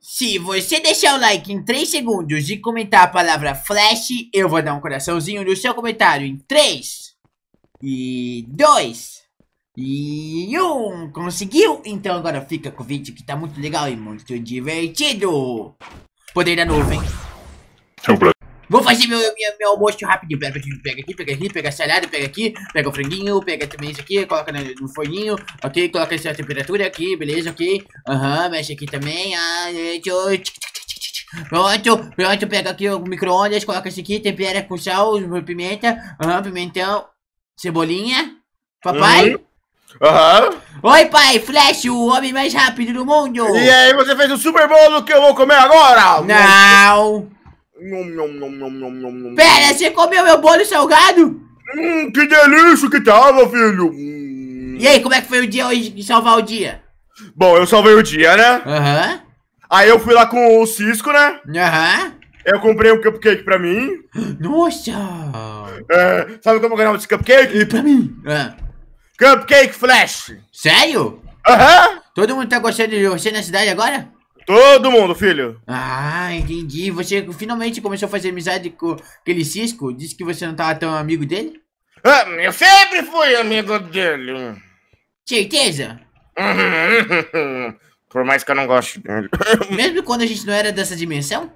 Se você deixar o like em 3 segundos e comentar a palavra flash, eu vou dar um coraçãozinho no seu comentário em 3 e 2 e 1. Conseguiu? Então agora fica com o vídeo que tá muito legal e muito divertido. Poder da nuvem. É o Vou fazer meu, minha, meu almoço rapidinho. Pega aqui, pega aqui, pega aqui, pega salada, pega aqui, pega o franguinho, pega também isso aqui, coloca no, no forninho, ok? Coloca essa temperatura aqui, beleza, ok? Aham, uhum, mexe aqui também. Ah, deixa eu... Pronto, pronto, pega aqui o micro-ondas, coloca isso aqui, tempera com sal, pimenta, aham, uhum, pimentão, cebolinha, papai. Hum. Aham. Uhum. Oi, pai, Flash, o homem mais rápido do mundo. E aí, você fez o Super Bowl que eu vou comer agora? Não. Pera, você comeu meu bolo salgado? Hum, que delícia que tava, filho! Hum. E aí, como é que foi o dia hoje de salvar o dia? Bom, eu salvei o dia, né? Aham. Uhum. Aí eu fui lá com o Cisco, né? Aham. Uhum. Eu comprei um cupcake pra mim. Nossa! É, sabe como eu ganhava é esse cupcake? E pra mim. É. Cupcake Flash! Sério? Aham! Uhum. Todo mundo tá gostando de você na cidade agora? Todo mundo, filho. Ah, entendi. Você finalmente começou a fazer amizade com aquele Cisco? Disse que você não tava tão amigo dele? Ah, eu sempre fui amigo dele. Certeza? Por mais que eu não goste dele. Mesmo quando a gente não era dessa dimensão?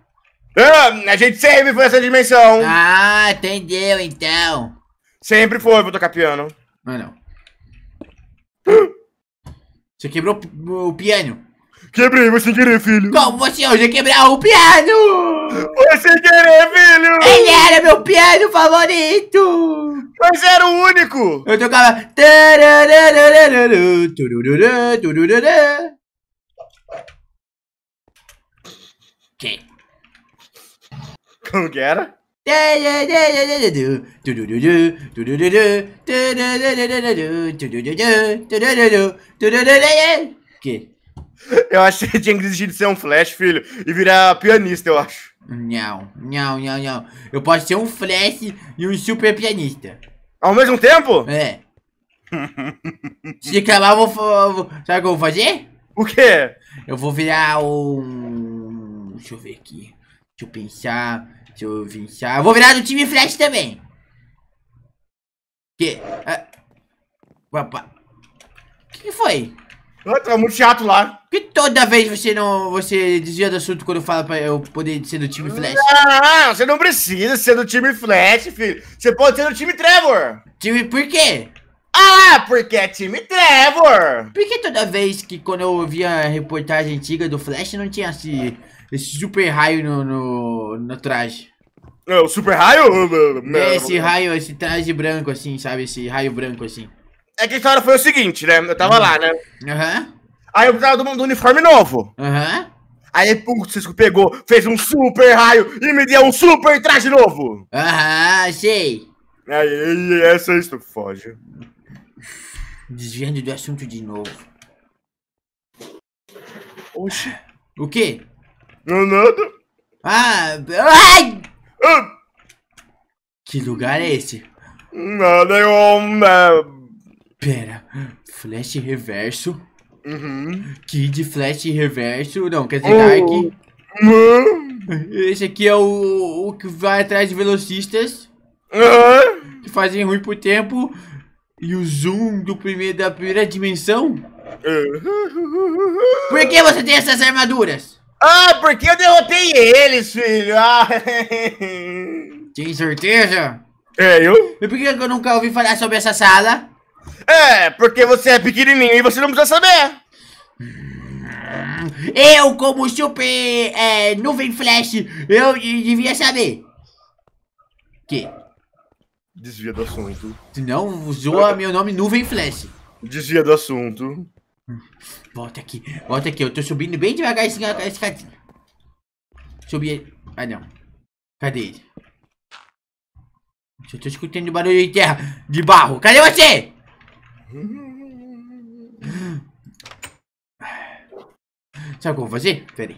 Ah, a gente sempre foi dessa dimensão. Ah, entendeu então. Sempre foi, vou tocar piano. Ah, não. Você quebrou o piano. Quebrei, você sem querer, filho. Como você hoje é quebrar o piano? Você querer, filho. Ele era meu piano favorito. Mas era o único. Eu tocava... Que? Como que era? Que? Eu achei que tinha que desistir de ser um Flash, filho, e virar pianista, eu acho. Não, não, não, não. Eu posso ser um Flash e um super pianista. Ao mesmo tempo? É. Se calar, eu vou. Sabe o que eu vou fazer? O quê? Eu vou virar um. Deixa eu ver aqui. Deixa eu pensar. Deixa eu pensar. Eu vou virar do time Flash também. Que. Ah... O que foi? Tá muito chato lá. Que toda vez você não. Você desvia do assunto quando fala pra eu poder ser do time Flash. Não, você não precisa ser do time Flash, filho. Você pode ser do time Trevor. Time por quê? Ah, porque é time Trevor! Por que toda vez que quando eu ouvia a reportagem antiga do Flash não tinha esse, esse super raio no, no, no traje? É, o super raio? É, esse raio, esse traje branco assim, sabe? Esse raio branco assim. É que a história foi o seguinte, né? Eu tava uhum. lá, né? Uhum. Aí eu precisava do, do uniforme novo. Aham. Uhum. Aí, putz, o Cisco pegou, fez um super raio e me deu um super traje novo. Aham, achei. Aí, essa é isso, foge. Desviando do assunto de novo. Oxi. O quê? Não, nada. Ah, ai! Ah. Que lugar é esse? Nada, eu... É, Pera, Flash Reverso? Uhum. Kid Flash Reverso? Não, quer dizer, oh. Dark. Uhum. Esse aqui é o, o que vai atrás de velocistas. Uhum. Que fazem ruim pro tempo. E o zoom do primeiro, da primeira dimensão? Uhum. Por que você tem essas armaduras? Ah, porque eu derrotei eles, filho. Ah. Tem certeza? É, eu? E por que eu nunca ouvi falar sobre essa sala? É, porque você é pequenininho e você não precisa saber. Eu, como super é, nuvem flash, eu devia saber. Que? Desvia do assunto. Não, usou meu nome nuvem flash. Desvia do assunto. Volta aqui, volta aqui. Eu tô subindo bem devagar esse escadinha. Subi. Ah, não. Cadê ele? Eu tô escutando barulho de terra, de barro. Cadê você? Sabe o que eu vou fazer? Peraí.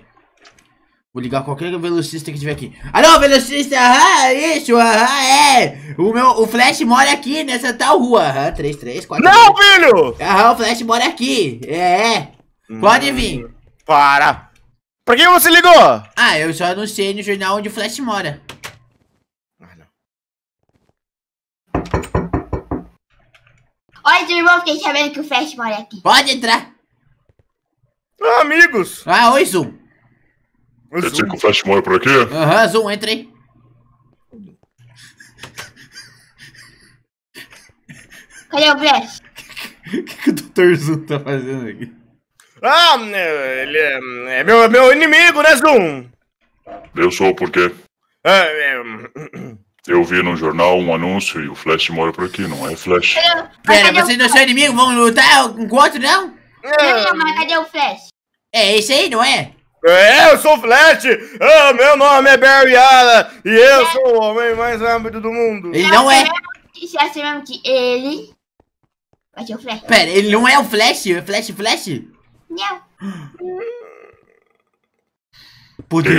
Vou ligar qualquer velocista que tiver aqui. Ah não, velocista! Ah, isso! Ah, é! O meu, o Flash mora aqui nessa tal rua. Aham, 3, 3, 4... Não, filho! Aham, o Flash mora aqui. É, é. Hum, Pode hum, vir. Para. Pra quem você ligou? Ah, eu só anunciei no jornal onde o Flash mora. Oi, irmão bom? Fiquei sabendo que o Fast mora aqui. Pode entrar. Ah, amigos. Ah, oi, Zoom. Oi, Quer dizer que o Fastmore mora por aqui? Aham, uhum, Zoom, entra aí. Cadê o Flash? O que, que o Dr. Zoom tá fazendo aqui? Ah, ele é, é meu, é meu inimigo, né, Zoom? Eu sou, por quê? Ah, é, é, eu vi no jornal um anúncio e o Flash mora por aqui, não é Flash? Pera, é, vocês não são inimigos? Vão lutar um contra não? Não, mas cadê o Flash? É esse aí, não é? É, eu sou o Flash! Ah, meu nome é Barry Allen e eu é. sou o homem mais rápido do mundo! Ele não é! Você acha mesmo que ele vai ser o Flash? Pera, ele não é o Flash? É Flash Flash? Não. Poder,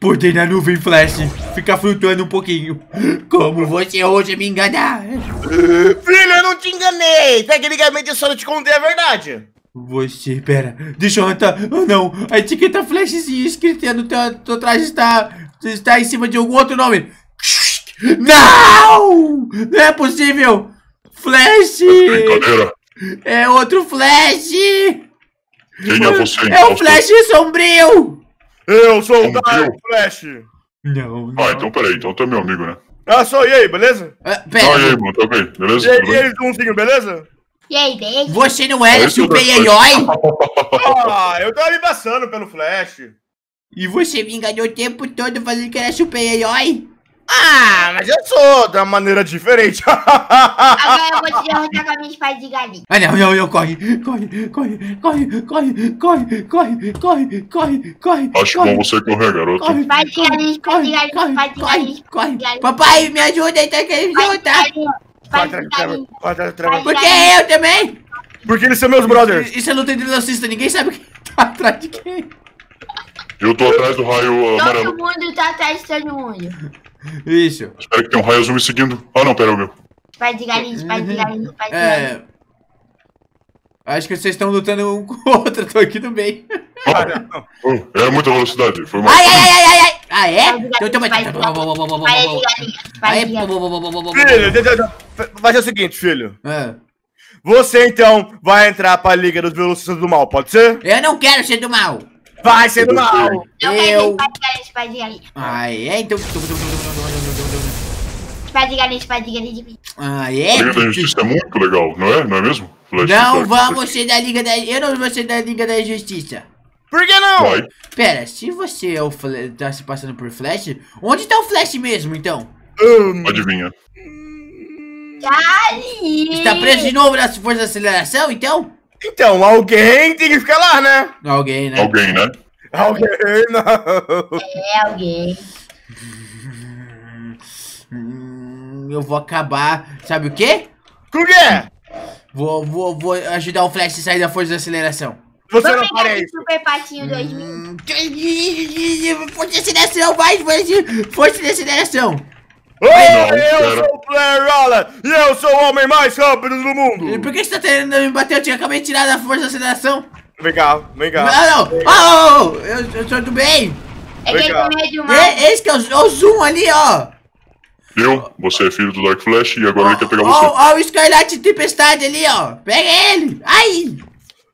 poder na nuvem Flash. Fica flutuando um pouquinho. Como você hoje me enganar? Filho, eu não te enganei. Tecnicamente eu só não te contei a verdade. Você, pera. Deixa eu anotar. Oh, não. A etiqueta Flashzinha escrita no teu, teu traje está, está em cima de algum outro nome. Não! Não é possível. Flash! Tá é outro Flash. Quem é você? É o Flash sombrio. Eu sou o Dark Flash. Não, ah, não. Ah, então peraí, então tu é meu amigo, né? Ah, sou e aí, beleza? Ah, pera. Ah, e aí, mano, tá ok, beleza? E, aí, beleza? E aí, beleza? Você não era é super-herói? ah, eu tava ali passando pelo Flash. E você me enganou o tempo todo fazendo que era super-herói? Ah, mas eu sou da maneira diferente. Agora eu vou te derrotar com a minha espada de galinha. Ah, não, eu não, corre, corre, corre, corre, corre, corre, corre, corre, corre, corre. Acho corre, bom você correr, garoto. Corre, corre, de galinha, corre, corre, galinha, de Corre, corre. Papai, me ajuda, então que me ajuda. Espada de Porque eu também. Porque eles são meus brothers. Isso é luta de velocista, ninguém sabe o que tá atrás de quem. Eu tô atrás do raio amarelo. Todo mundo tá atrás de todo mundo. Isso. Espero que tenha um raio azul me seguindo. Ah, não, pera, o meu. Pai de galinha, pai uhum. de galinha, pai de é. galinha. É. Acho que vocês estão lutando um com o outro, tô aqui no meio. Ah, uh, é muita velocidade, foi mal. Ai, ai, ai, ai, ai! Ah, é? Então tem de Filho, vai ser o seguinte, filho. É. Você então vai entrar pra Liga dos Velocistas do Mal, pode ser? Eu não quero ser do mal! Vai ser do mal! Eu. galinha. Ah, é? Então. Fadiga Ah, é? A Liga da Justiça é muito legal, não é? Não é mesmo? Flash não vamos ser da Liga da... Eu não vou ser da Liga da Justiça. Por que não? Vai. Pera, se você é o tá se passando por Flash, onde tá o Flash mesmo, então? Hum. Adivinha. Ali. Está preso de novo nas forças de aceleração, então? Então, alguém tem que ficar lá, né? Alguém, né? Alguém, né? Alguém, não. É alguém. eu vou acabar. Sabe o quê? Com o quê? Vou, vou, vou ajudar o Flash a sair da força de aceleração. Você não pegar super patinho 2000. Hum, força de aceleração, vai, força de aceleração. Oi, não, eu cara. sou o Blair Roller e eu sou o homem mais rápido do mundo. E por que você tá tentando me bater? Eu tinha acabado de tirar da força de aceleração. Vem cá, vem cá. Ah, não, não. Ah, oh, oh, oh, oh, eu, eu sou do bem. É que ele comeu tá de é, Esse que é o, é o zoom ali, ó. Eu, você é filho do Dark Flash e agora oh, ele quer pegar você. Ó, oh, o Escarlate Tempestade ali, ó. Pega ele! Ai!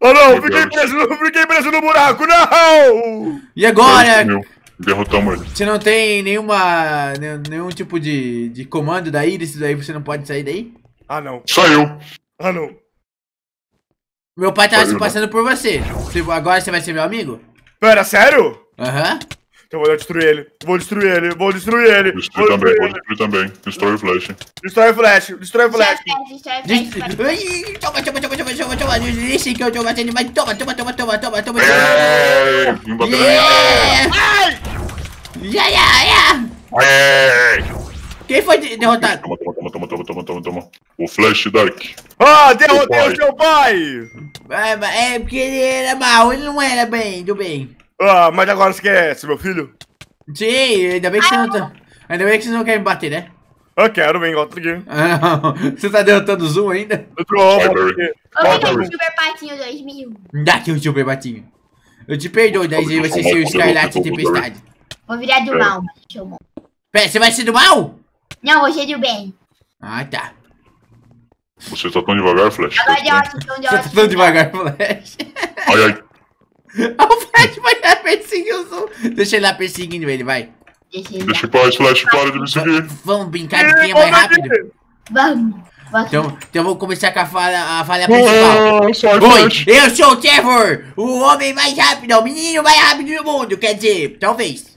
Oh não, fiquei preso, fiquei preso no buraco, não! E agora? Meu, derrotamos ele. Você não tem nenhuma. nenhum tipo de, de comando daí, desse daí, você não pode sair daí? Ah não. Saiu! Ah não. Meu pai tava tá se né? passando não. por você. Agora você vai ser meu amigo? Pera, sério? Aham. Uhum. Então eu vou destruir ele. Vou destruir ele. Vou destruir ele. Destruir também. Vou destruir também. Destrói o flash. Destrói o flash. Destrói o flash. o Toma, toma, toma, toma, toma, toma. Deixa que eu tô batendo mais. Toma, toma, toma, toma, toma, toma. Vim bater Ai! Já, Quem foi derrotado? Toma, toma, toma, toma, toma, toma, toma. O Flash Dark. Ah, derrotei o seu pai! É, porque ele era mal, ele não era bem, do bem. Ah, mas agora esquece, meu filho. Sim, ainda bem que você não, tá... ainda bem que você não quer me bater, né? Eu quero, vem, outro. aqui. Você tá derrotando o Zoom ainda? Eu tô, volta o super Patinho 2000. o Super Patinho. Eu te perdoo, daí você vai ser o Scarlet Tempestade. Vou virar do é. mal, chamou. Pera, você vai ser do mal? Não, vou ser é do bem. Ah, tá. Você tá tão devagar, Flash. Agora de ótimo, de ótimo. Você tá tão devagar, Flash. Ai, ai. Ah, o Flash vai tá perseguindo Deixa ele lá perseguindo ele, vai. Deixa ele Flash, para de me seguir. Vamos brincar de quem é mais rápido. Vamos. Então, então vou começar com a falha, a falha principal. Oi, eu sou o Trevor, o homem mais rápido, o menino mais rápido do mundo, quer dizer, talvez.